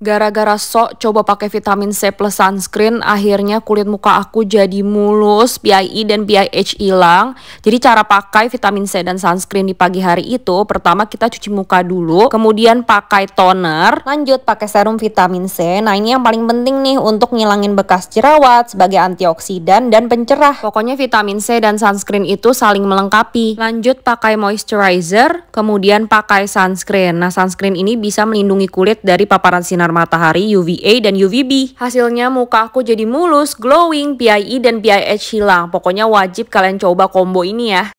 Gara-gara sok coba pakai vitamin C plus sunscreen, akhirnya kulit muka aku jadi mulus, PIE dan PIH hilang. Jadi cara pakai vitamin C dan sunscreen di pagi hari itu, pertama kita cuci muka dulu, kemudian pakai toner, lanjut pakai serum vitamin C. Nah ini yang paling penting nih untuk ngilangin bekas jerawat sebagai antioksidan dan pencerah. Pokoknya vitamin C dan sunscreen itu saling melengkapi. Lanjut pakai moisturizer, kemudian pakai sunscreen. Nah sunscreen ini bisa melindungi kulit dari paparan sinar sinar matahari UVA dan UVB. Hasilnya muka aku jadi mulus, glowing, PIE dan PIH hilang. Pokoknya wajib kalian coba combo ini ya.